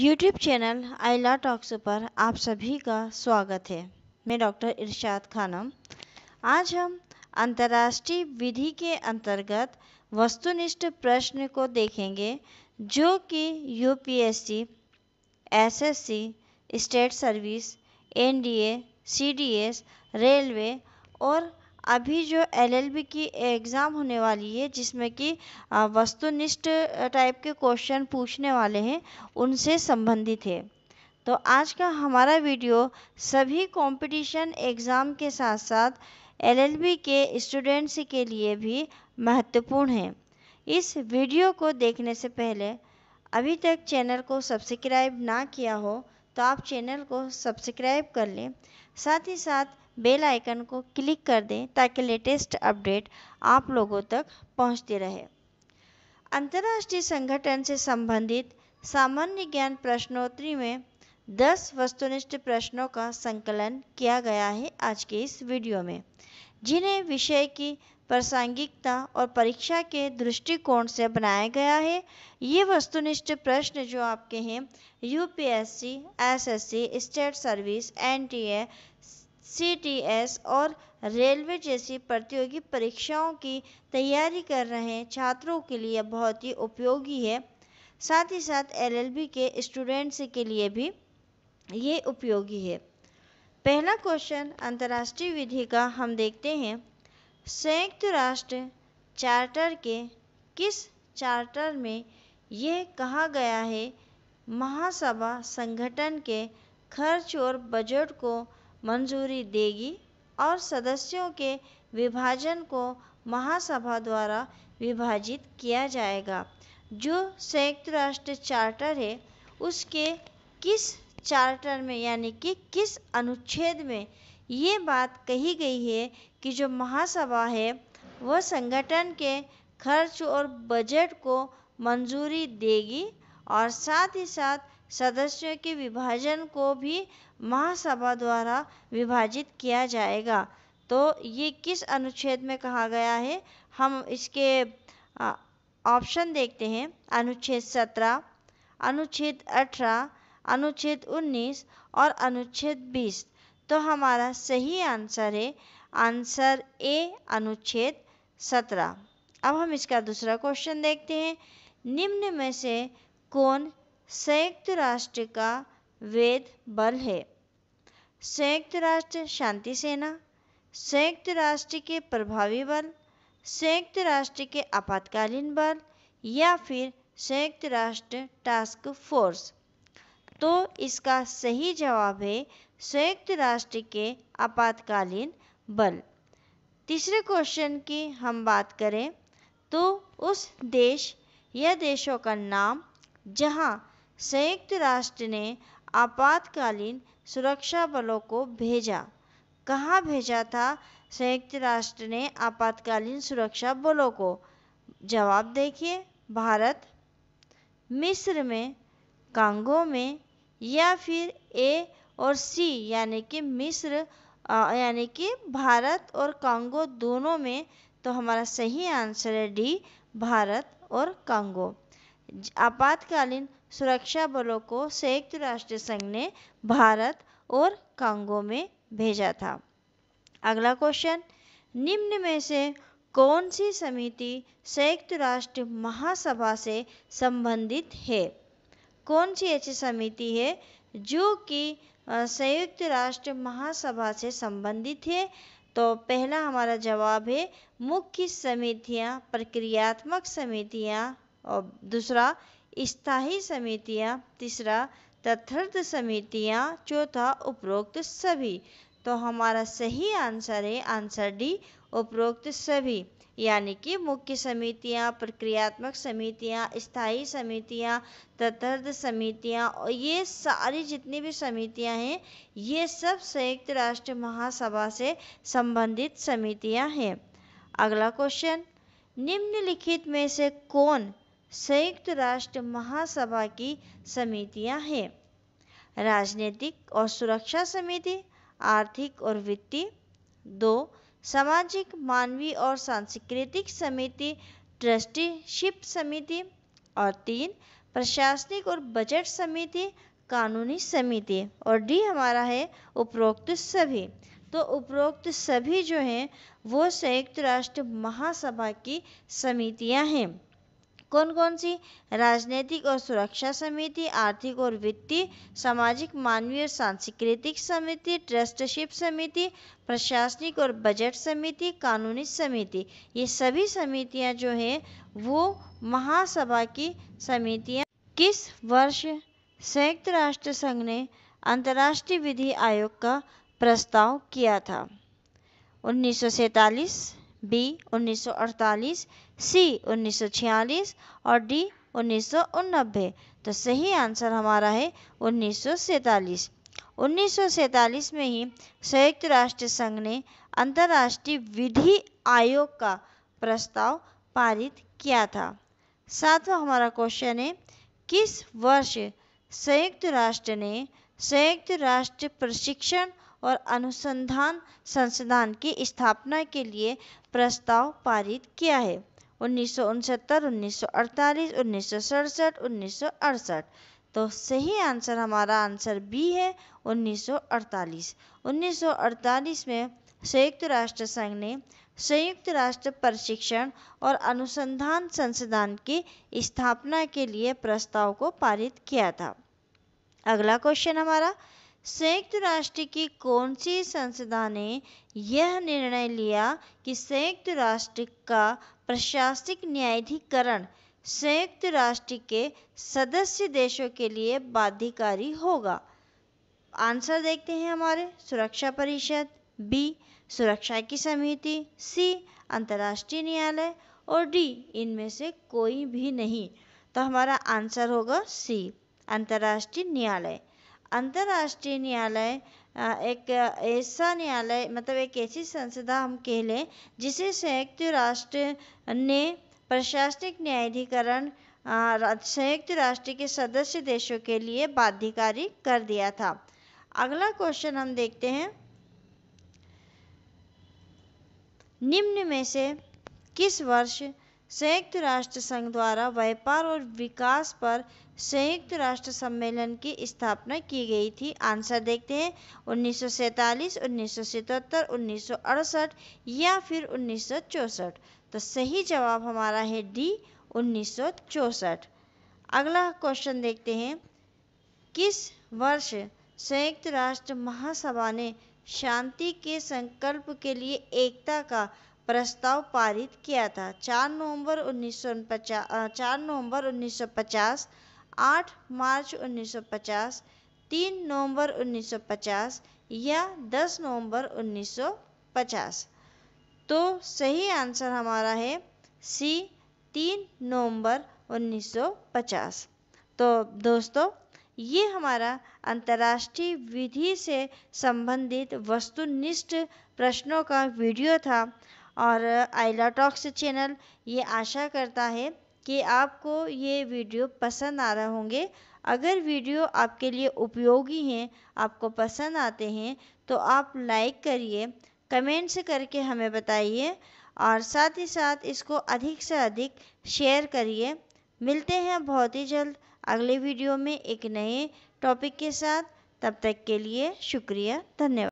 YouTube channel आइला talks पर आप सभी का स्वागत है मैं डॉक्टर इरशाद खानम आज हम अंतर्राष्ट्रीय विधि के अंतर्गत वस्तुनिष्ठ प्रश्न को देखेंगे जो कि UPSC, SSC, state service NDA, CDS, railway और अभी जो एलएलबी की एग्ज़ाम होने वाली है जिसमें कि वस्तुनिष्ठ टाइप के क्वेश्चन पूछने वाले हैं उनसे संबंधित है तो आज का हमारा वीडियो सभी कंपटीशन एग्ज़ाम के साथ साथ एलएलबी के स्टूडेंट्स के लिए भी महत्वपूर्ण है इस वीडियो को देखने से पहले अभी तक चैनल को सब्सक्राइब ना किया हो तो आप चैनल को सब्सक्राइब कर लें साथ ही साथ बेल आइकन को क्लिक कर दें ताकि लेटेस्ट अपडेट आप लोगों तक पहुंचते रहे अंतर्राष्ट्रीय संगठन से संबंधित सामान्य ज्ञान प्रश्नोत्तरी में 10 वस्तुनिष्ठ प्रश्नों का संकलन किया गया है आज के इस वीडियो में जिन्हें विषय की प्रासंगिकता और परीक्षा के दृष्टिकोण से बनाया गया है ये वस्तुनिष्ठ प्रश्न जो आपके हैं UPSC SSC state service NTA CTS और रेलवे जैसी प्रतियोगी परीक्षाओं की तैयारी कर रहे छात्रों के लिए बहुत ही उपयोगी है साथ ही साथ एलएलबी के स्टूडेंट्स के लिए भी ये उपयोगी है पहला क्वेश्चन अंतर्राष्ट्रीय विधि का हम देखते हैं संयुक्त राष्ट्र चार्टर के किस चार्टर में यह कहा गया है महासभा संगठन के खर्च और बजट को मंजूरी देगी और सदस्यों के विभाजन को महासभा द्वारा विभाजित किया जाएगा जो संयुक्त राष्ट्र चार्टर है उसके किस चार्टर में यानी कि किस अनुच्छेद में ये बात कही गई है कि जो महासभा है वह संगठन के खर्च और बजट को मंजूरी देगी और साथ ही साथ सदस्यों के विभाजन को भी महासभा द्वारा विभाजित किया जाएगा तो ये किस अनुच्छेद में कहा गया है हम इसके ऑप्शन देखते हैं अनुच्छेद सत्रह अनुच्छेद अठारह अनुच्छेद उन्नीस और अनुच्छेद बीस तो हमारा सही आंसर है आंसर ए अनुच्छेद सत्रह अब हम इसका दूसरा क्वेश्चन देखते हैं निम्न में से कौन संयुक्त राष्ट्र का वेद बल है संयुक्त राष्ट्र शांति सेना संयुक्त राष्ट्र के प्रभावी बल संयुक्त राष्ट्र के आपातकालीन बल या फिर संयुक्त राष्ट्र टास्क फोर्स तो इसका सही जवाब है संयुक्त राष्ट्र के आपातकालीन बल तीसरे क्वेश्चन की हम बात करें तो उस देश या देशों का नाम जहां संयुक्त राष्ट्र ने आपातकालीन सुरक्षा बलों को भेजा कहाँ भेजा था संयुक्त राष्ट्र ने आपातकालीन सुरक्षा बलों को जवाब देखिए भारत मिस्र में कांगो में या फिर ए और सी यानी कि मिस्र यानी कि भारत और कांगो दोनों में तो हमारा सही आंसर है डी भारत और कांगो आपातकालीन सुरक्षा बलों को संयुक्त राष्ट्र संघ ने भारत और कांगो में भेजा था अगला क्वेश्चन निम्न में से कौन सी समिति संयुक्त राष्ट्र महासभा से संबंधित है कौन सी ऐसी समिति है जो कि संयुक्त राष्ट्र महासभा से संबंधित है तो पहला हमारा जवाब है मुख्य समितियां प्रक्रियात्मक समितियां और दूसरा स्थायी समितियां तीसरा तथर्थ समितियां चौथा उपरोक्त सभी तो हमारा सही आंसर है आंसर डी उपरोक्त सभी यानी कि मुख्य समितियां, प्रक्रियात्मक समितियां, स्थायी समितियां, तदर्थ समितियां और ये सारी जितनी भी समितियां हैं ये सब संयुक्त राष्ट्र महासभा से संबंधित समितियां हैं अगला क्वेश्चन निम्नलिखित में से कौन संयुक्त राष्ट्र महासभा की समितियां हैं राजनीतिक और सुरक्षा समिति आर्थिक और वित्तीय दो सामाजिक मानवीय और सांस्कृतिक समिति ट्रस्टीशिप समिति और तीन प्रशासनिक और बजट समिति कानूनी समिति और डी हमारा है उपरोक्त सभी तो उपरोक्त सभी जो हैं वो संयुक्त राष्ट्र महासभा की समितियां हैं कौन कौन सी राजनीतिक और सुरक्षा समिति आर्थिक और वित्तीय सामाजिक मानवीय और सांस्कृतिक समिति ट्रस्टशिप समिति प्रशासनिक और बजट समिति कानूनी समिति ये सभी समितियां जो हैं वो महासभा की समितियां किस वर्ष संयुक्त राष्ट्र संघ ने अंतर्राष्ट्रीय विधि आयोग का प्रस्ताव किया था उन्नीस बी 1948, सी 1946 और डी उन्नीस तो सही आंसर हमारा है उन्नीस 1947 में ही संयुक्त राष्ट्र संघ ने अंतर्राष्ट्रीय विधि आयोग का प्रस्ताव पारित किया था सातवां हमारा क्वेश्चन है किस वर्ष संयुक्त राष्ट्र ने संयुक्त राष्ट्र प्रशिक्षण और अनुसंधान संस्थान की स्थापना के लिए प्रस्ताव पारित किया है उन्नीस सौ उनसत्तर उन्नीस उन्नीस सौ अड़सठ तो सही आंसर हमारा आंसर बी है 1948 1948 में संयुक्त राष्ट्र संघ ने संयुक्त राष्ट्र प्रशिक्षण और अनुसंधान संस्थान की स्थापना के लिए प्रस्ताव को पारित किया था अगला क्वेश्चन हमारा संयुक्त राष्ट्र की कौन सी संस्था ने यह निर्णय लिया कि संयुक्त राष्ट्र का प्रशासनिक न्यायाधिकरण संयुक्त राष्ट्र के सदस्य देशों के लिए बाध्यकारी होगा आंसर देखते हैं हमारे सुरक्षा परिषद बी सुरक्षा की समिति सी अंतर्राष्ट्रीय न्यायालय और डी इनमें से कोई भी नहीं तो हमारा आंसर होगा सी अंतर्राष्ट्रीय न्यायालय अंतर्राष्ट्रीय न्यायालय एक ऐसा न्यायालय मतलब एक ऐसी संस्था हम कह लें जिसे संयुक्त राष्ट्र ने प्रशासनिक न्यायाधिकरण संयुक्त राष्ट्र के सदस्य देशों के लिए बाध्यकारी कर दिया था अगला क्वेश्चन हम देखते हैं निम्न में से किस वर्ष संयुक्त राष्ट्र संघ द्वारा व्यापार और विकास पर संयुक्त राष्ट्र सम्मेलन की स्थापना की गई थी आंसर देखते हैं 1947, 1977, 1968 या फिर 1964 तो सही जवाब हमारा है डी 1964 अगला क्वेश्चन देखते हैं किस वर्ष संयुक्त राष्ट्र महासभा ने शांति के संकल्प के लिए एकता का प्रस्ताव पारित किया था 4 नवंबर 1950 4 नवंबर 1950 8 मार्च 1950 3 नवंबर 1950 या 10 नवंबर 1950 तो सही आंसर हमारा है सी 3 नवंबर 1950 तो दोस्तों ये हमारा अंतर्राष्ट्रीय विधि से संबंधित वस्तुनिष्ठ प्रश्नों का वीडियो था और आइला टॉक्स चैनल ये आशा करता है कि आपको ये वीडियो पसंद आ रहे होंगे अगर वीडियो आपके लिए उपयोगी हैं आपको पसंद आते हैं तो आप लाइक करिए कमेंट्स करके हमें बताइए और साथ ही साथ इसको अधिक से अधिक शेयर करिए मिलते हैं बहुत ही जल्द अगले वीडियो में एक नए टॉपिक के साथ तब तक के लिए शुक्रिया धन्यवाद